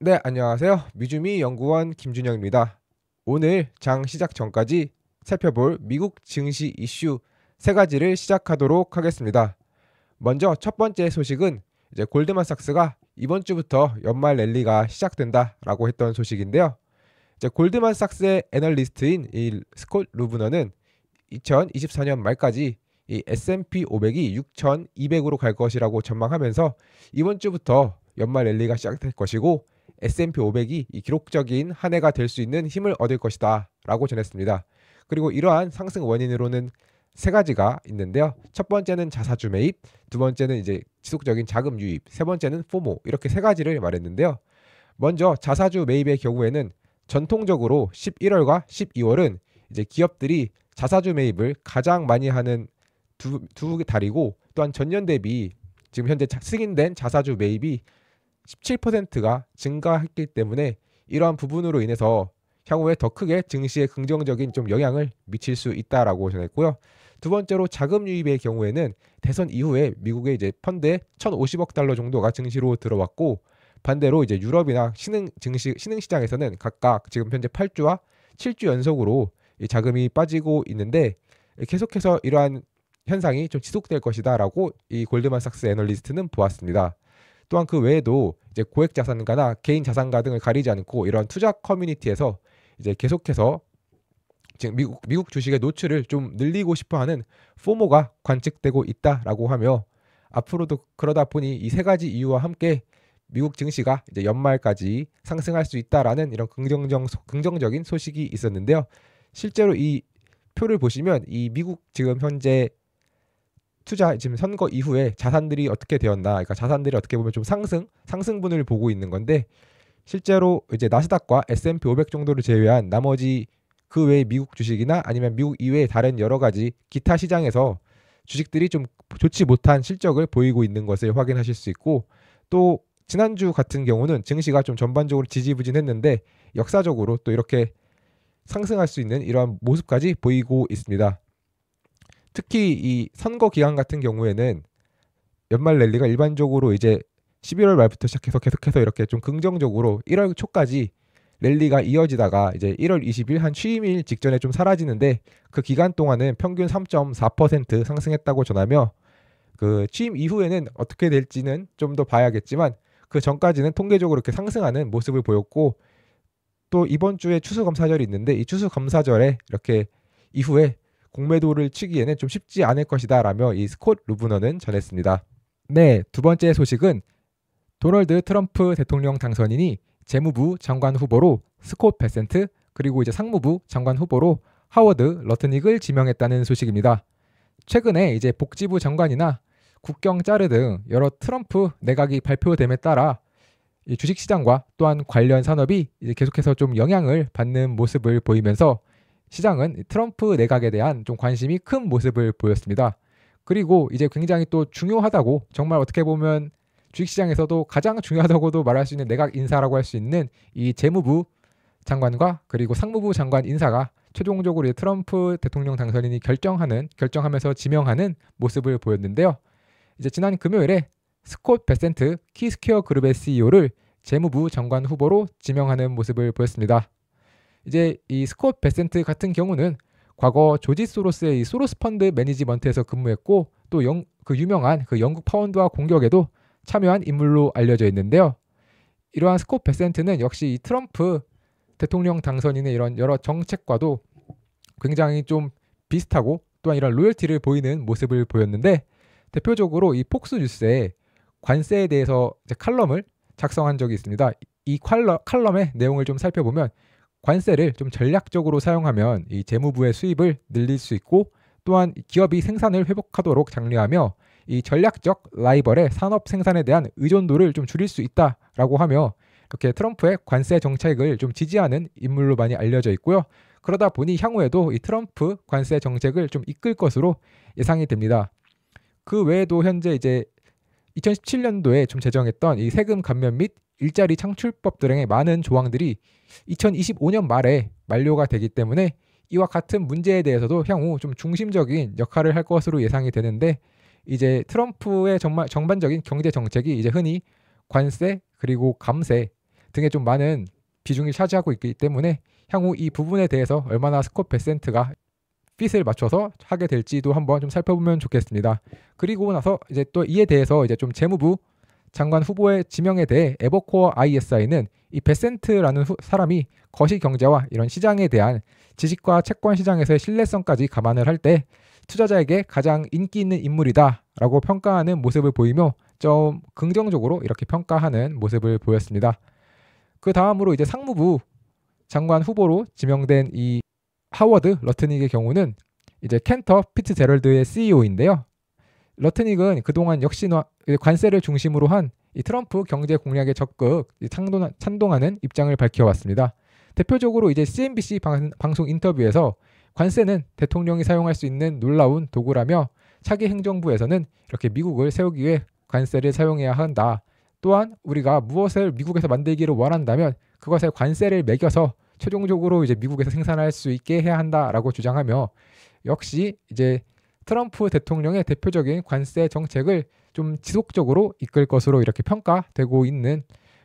네, 안녕하세요. 미주미 연구원 김준영입니다. 오늘 장 시작 전까지 살펴볼 미국 증시 이슈 세 가지를 시작하도록 하겠습니다. 먼저 첫 번째 소식은 이제 골드만삭스가 이번 주부터 연말 랠리가 시작된다라고 했던 소식인데요. 이제 골드만삭스의 애널리스트인 이 스콧 루브너는 2024년 말까지 이 S&P 500이 6,200으로 갈 것이라고 전망하면서 이번 주부터 연말 랠리가 시작될 것이고 S&P 500이 기록적인 한 해가 될 수 있는 힘을 얻을 것이다 라고 전했습니다. 그리고 이러한 상승 원인으로는 세 가지가 있는데요. 첫 번째는 자사주 매입, 두 번째는 이제 지속적인 자금 유입, 세 번째는 포모 이렇게 세 가지를 말했는데요. 먼저 자사주 매입의 경우에는 전통적으로 11월과 12월은 이제 기업들이 자사주 매입을 가장 많이 하는 두, 두 달이고 또한 전년 대비 지금 현재 승인된 자사주 매입이 17%가 증가했기 때문에 이러한 부분으로 인해서 향후에 더 크게 증시에 긍정적인 좀 영향을 미칠 수 있다라고 전했고요. 두 번째로 자금 유입의 경우에는 대선 이후에 미국의 이제 펀드에 1,050억 달러 정도가 증시로 들어왔고 반대로 이제 유럽이나 신흥 증시 신흥 시장에서는 각각 지금 현재 8주와 7주 연속으로 이 자금이 빠지고 있는데 계속해서 이러한 현상이 좀 지속될 것이다라고 이 골드만삭스 애널리스트는 보았습니다. 또한 그 외에도 이제 고액 자산가나 개인 자산가 등을 가리지 않고 이러한 투자 커뮤니티에서 이제 계속해서 지금 미국, 미국 주식의 노출을 좀 늘리고 싶어하는 포모가 관측되고 있다라고 하며 앞으로도 그러다 보니 이 세 가지 이유와 함께 미국 증시가 이제 연말까지 상승할 수 있다라는 이런 긍정적 긍정적인 소식이 있었는데요. 실제로 이 표를 보시면 이 미국 지금 현재 투자 지금 선거 이후에 자산들이 어떻게 되었나 그러니까 자산들이 어떻게 보면 좀 상승 상승분을 보고 있는 건데 실제로 이제 나스닥과 S&P 500 정도를 제외한 나머지 그외에 미국 주식이나 아니면 미국 이외의 다른 여러 가지 기타 시장에서 주식들이 좀 좋지 못한 실적을 보이고 있는 것을 확인하실 수 있고 또 지난주 같은 경우는 증시가 좀 전반적으로 지지부진했는데 역사적으로 또 이렇게 상승할 수 있는 이러한 모습까지 보이고 있습니다. 특히 이 선거 기간 같은 경우에는 연말 랠리가 일반적으로 이제 11월 말부터 시작해서 계속해서 이렇게 좀 긍정적으로 1월 초까지 랠리가 이어지다가 이제 1월 20일 한 취임일 직전에 좀 사라지는데 그 기간 동안은 평균 3.4% 상승했다고 전하며 그 취임 이후에는 어떻게 될지는 좀 더 봐야겠지만 그 전까지는 통계적으로 이렇게 상승하는 모습을 보였고 또 이번 주에 추수검사절이 있는데 이추수검사절에 이렇게 이후에 공매도를 치기에는 좀 쉽지 않을 것이다라며 이 스콧 루브너는 전했습니다. 네, 두 번째 소식은 도널드 트럼프 대통령 당선인이 재무부 장관 후보로 스콧 베센트 그리고 이제 상무부 장관 후보로 하워드 러트닉을 지명했다는 소식입니다. 최근에 이제 복지부 장관이나 국경 짜르 등 여러 트럼프 내각이 발표됨에 따라 주식시장과 또한 관련 산업이 계속해서 좀 영향을 받는 모습을 보이면서 시장은 트럼프 내각에 대한 좀 관심이 큰 모습을 보였습니다. 그리고 이제 굉장히 또 중요하다고 정말 어떻게 보면 주식시장에서도 가장 중요하다고도 말할 수 있는 내각 인사라고 할 수 있는 이 재무부 장관과 그리고 상무부 장관 인사가 최종적으로 트럼프 대통령 당선인이 결정하는 결정하면서 지명하는 모습을 보였는데요. 이제 지난 금요일에 스콧 베센트 키스퀘어 그룹의 CEO를 재무부 장관 후보로 지명하는 모습을 보였습니다. 이제 이 스콧 베센트 같은 경우는 과거 조지 소로스의 이 소로스 펀드 매니지먼트에서 근무했고 또 그 유명한 그 영국 파운드와 공격에도 참여한 인물로 알려져 있는데요. 이러한 스콧 베센트는 역시 이 트럼프 대통령 당선인의 이런 여러 정책과도 굉장히 좀 비슷하고 또한 이런 로열티를 보이는 모습을 보였는데 대표적으로 이 폭스 뉴스에 관세에 대해서 칼럼을 작성한 적이 있습니다. 이 칼럼, 칼럼의 내용을 좀 살펴보면 관세를 좀 전략적으로 사용하면 이 재무부의 수입을 늘릴 수 있고 또한 기업이 생산을 회복하도록 장려하며 이 전략적 라이벌의 산업 생산에 대한 의존도를 좀 줄일 수 있다라고 하며 이렇게 트럼프의 관세 정책을 좀 지지하는 인물로 많이 알려져 있고요. 그러다 보니 향후에도 이 트럼프 관세 정책을 좀 이끌 것으로 예상이 됩니다. 그 외에도 현재 이제 2017년도에 좀 제정했던 이 세금 감면 및 일자리 창출법 등의 많은 조항들이 2025년 말에 만료가 되기 때문에 이와 같은 문제에 대해서도 향후 좀 중심적인 역할을 할 것으로 예상이 되는데 이제 트럼프의 정말 전반적인 경제 정책이 이제 흔히 관세 그리고 감세 등에좀 많은 비중이 차지하고 있기 때문에 향후 이 부분에 대해서 얼마나 스콧 베센트가 핏을 맞춰서 하게 될지도 한번 좀 살펴보면 좋겠습니다. 그리고 나서 이제 또 이에 대해서 이제 좀 재무부 장관 후보의 지명에 대해 에버코어 ISI는 이 베센트라는 후, 사람이 거시 경제와 이런 시장에 대한 지식과 채권 시장에서의 신뢰성까지 감안을 할 때 투자자에게 가장 인기 있는 인물이다라고 평가하는 모습을 보이며 좀 긍정적으로 이렇게 평가하는 모습을 보였습니다. 그 다음으로 이제 상무부 장관 후보로 지명된 이 하워드 러트닉의 경우는 이제 켄터 피트 제럴드의 CEO인데요. 러트닉은 그동안 역시 관세를 중심으로 한 이 트럼프 경제 공략에 적극 찬동하는 입장을 밝혀왔습니다. 대표적으로 이제 CNBC 방송 인터뷰에서 관세는 대통령이 사용할 수 있는 놀라운 도구라며 차기 행정부에서는 이렇게 미국을 세우기 위해 관세를 사용해야 한다. 또한 우리가 무엇을 미국에서 만들기를 원한다면 그것에 관세를 매겨서 최종적으로 이제 미국에서 생산할 수 있게 해야 한다라고 주장하며 역시 이제 트럼프 대통령의 대표적인 관세 정책을 좀 지속적으로 이끌 것으로 이렇게 평가되고 있는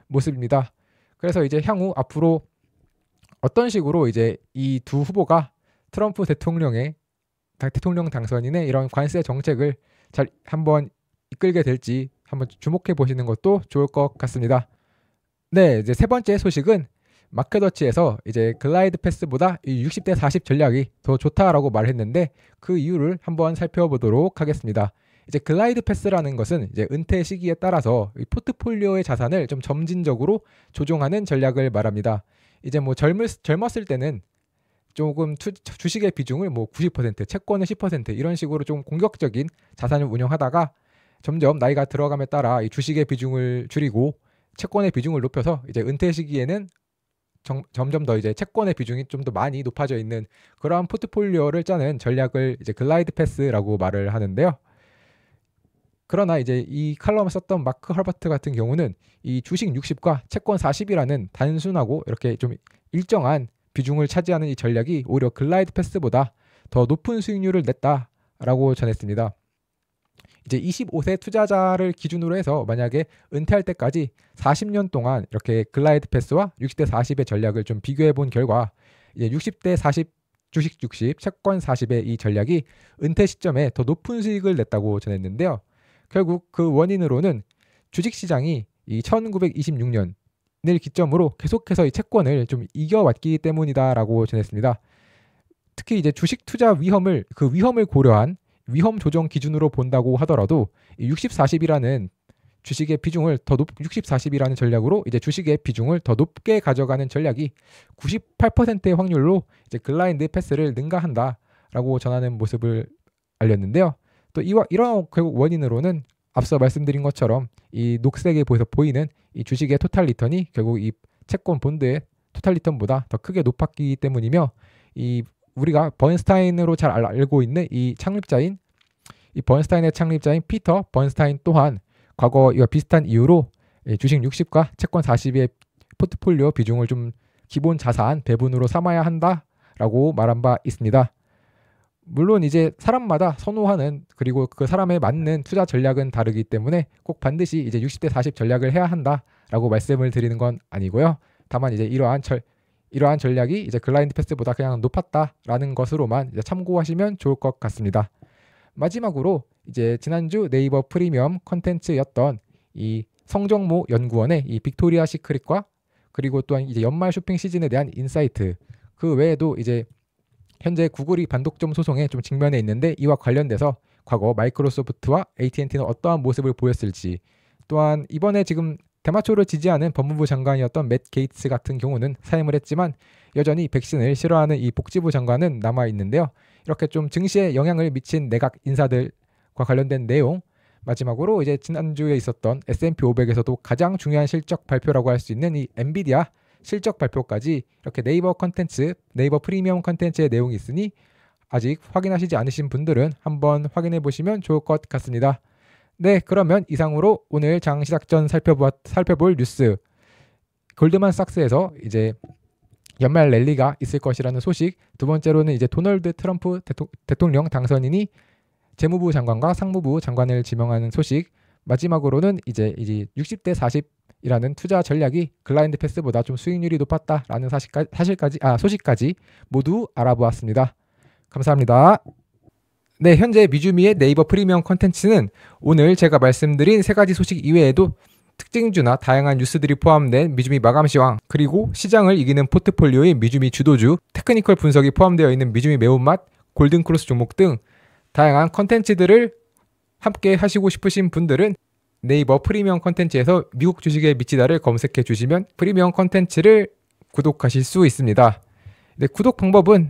모습입니다. 그래서 이제 향후 앞으로 어떤 식으로 이제 이 두 후보가 트럼프 대통령의 대통령 당선인의 이런 관세 정책을 잘 한번 이끌게 될지 한번 주목해 보시는 것도 좋을 것 같습니다. 네, 이제 세 번째 소식은 마크더치에서 이제 글라이드 패스보다 이 60대 40 전략이 더 좋다라고 말했는데 그 이유를 한번 살펴보도록 하겠습니다. 이제 글라이드 패스라는 것은 이제 은퇴 시기에 따라서 포트폴리오의 자산을 좀 점진적으로 조종하는 전략을 말합니다. 이제 뭐 젊을, 젊었을 때는 조금 투, 주식의 비중을 뭐 90%, 채권은 10% 이런 식으로 좀 공격적인 자산을 운영하다가 점점 나이가 들어감에 따라 이 주식의 비중을 줄이고 채권의 비중을 높여서 이제 은퇴 시기에는 점, 점더 이제 채권의 비중이 좀 더 많이 높아져 있는 그러한 포트폴리오를 짜는 전략을 이제 글라이드 패스라고 말을 하는데요. 그러나 이제 이 칼럼에 썼던 마크 헐버트 같은 경우는 이 주식 60과 채권 40이라는 단순하고 이렇게 좀 일정한 비중을 차지하는 이 전략이 오히려 글라이드 패스보다 더 높은 수익률을 냈다라고 전했습니다. 이제 25세 투자자를 기준으로 해서 만약에 은퇴할 때까지 40년 동안 이렇게 글라이드 패스와 60대 40의 전략을 좀 비교해 본 결과 이제 60대 40 주식 60, 채권 40의 이 전략이 은퇴 시점에 더 높은 수익을 냈다고 전했는데요. 결국 그 원인으로는 주식 시장이 이 1926년을 기점으로 계속해서 이 채권을 좀 이겨왔기 때문이다라고 전했습니다. 특히 이제 주식 투자 위험을 그 위험을 고려한 위험 조정 기준으로 본다고 하더라도 60, 40이라는 주식의 비중을 더 높, 60, 40이라는 전략으로 이제 주식의 비중을 더 높게 가져가는 전략이 98%의 확률로 이제 글라인드 패스를 능가한다라고 전하는 모습을 알렸는데요. 또 이와 이런 결국 원인으로는 앞서 말씀드린 것처럼 이 녹색에 보여서 보이는 이 주식의 토탈 리턴이 결국 이 채권 본드의 토탈 리턴보다 더 크게 높았기 때문이며 이 우리가 번스타인으로 잘 알고 있는 이 창립자인 이 번스타인의 창립자인 피터 번스타인 또한 과거 이와 비슷한 이유로 예, 주식 60과 채권 40의 포트폴리오 비중을 좀 기본 자산 배분으로 삼아야 한다라고 말한 바 있습니다. 물론 이제 사람마다 선호하는 그리고 그 사람에 맞는 투자 전략은 다르기 때문에 꼭 반드시 이제 60대 40 전략을 해야 한다라고 말씀을 드리는 건 아니고요. 다만 이제 이러한 철, 이러한 전략이 이제 글라인드 패스보다 그냥 높았다라는 것으로만 참고하시면 좋을 것 같습니다. 마지막으로 이제 지난주 네이버 프리미엄 컨텐츠였던 이 성정모 연구원의 이 빅토리아 시크릿과 그리고 또한 이제 연말 쇼핑 시즌에 대한 인사이트 그 외에도 이제 현재 구글이 반독점 소송에 좀 직면해 있는데 이와 관련돼서 과거 마이크로소프트와 AT&T는 어떠한 모습을 보였을지 또한 이번에 지금 대마초를 지지하는 법무부 장관이었던 맷 게이츠 같은 경우는 사임을 했지만 여전히 백신을 싫어하는 이 복지부 장관은 남아 있는데요. 이렇게 좀 증시에 영향을 미친 내각 인사들과 관련된 내용 마지막으로 이제 지난주에 있었던 S&P 500에서도 가장 중요한 실적 발표라고 할 수 있는 이 엔비디아 실적 발표까지 이렇게 네이버 컨텐츠, 네이버 프리미엄 컨텐츠의 내용이 있으니 아직 확인하시지 않으신 분들은 한번 확인해 보시면 좋을 것 같습니다. 네, 그러면 이상으로 오늘 장 시작 전살펴보 살펴볼 뉴스 골드만삭스에서 이제 연말 랠리가 있을 것이라는 소식 두 번째로는 이제 도널드 트럼프 대통, 령 당선인이 재무부 장관과 상무부 장관을 지명하는 소식 마지막으로는 이제 이제 60대 40이라는 투자 전략이 글라인드 패스보다 좀 수익률이 높았다라는 사실까지, 사실까지 아 소식까지 모두 알아보았습니다. 감사합니다. 네, 현재 미주미의 네이버 프리미엄 컨텐츠는 오늘 제가 말씀드린 세 가지 소식 이외에도 특징주나 다양한 뉴스들이 포함된 미주미 마감시황 그리고 시장을 이기는 포트폴리오인 미주미 주도주 테크니컬 분석이 포함되어 있는 미주미 매운맛 골든크로스 종목 등 다양한 컨텐츠들을 함께 하시고 싶으신 분들은 네이버 프리미엄 컨텐츠에서 미국 주식의 미치다를 검색해 주시면 프리미엄 컨텐츠를 구독하실 수 있습니다. 네, 구독 방법은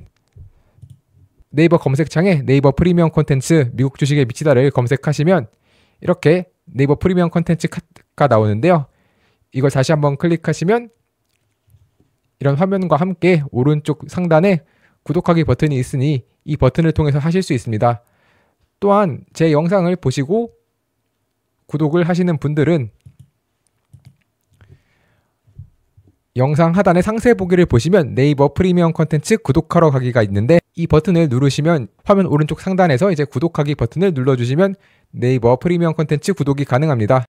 네이버 검색창에 네이버 프리미엄 콘텐츠 미국 주식에 미치다를 검색하시면 이렇게 네이버 프리미엄 콘텐츠가 나오는데요. 이걸 다시 한번 클릭하시면 이런 화면과 함께 오른쪽 상단에 구독하기 버튼이 있으니 이 버튼을 통해서 하실 수 있습니다. 또한 제 영상을 보시고 구독을 하시는 분들은 영상 하단의 상세 보기를 보시면 네이버 프리미엄 컨텐츠 구독하러 가기가 있는데 이 버튼을 누르시면 화면 오른쪽 상단에서 이제 구독하기 버튼을 눌러주시면 네이버 프리미엄 컨텐츠 구독이 가능합니다.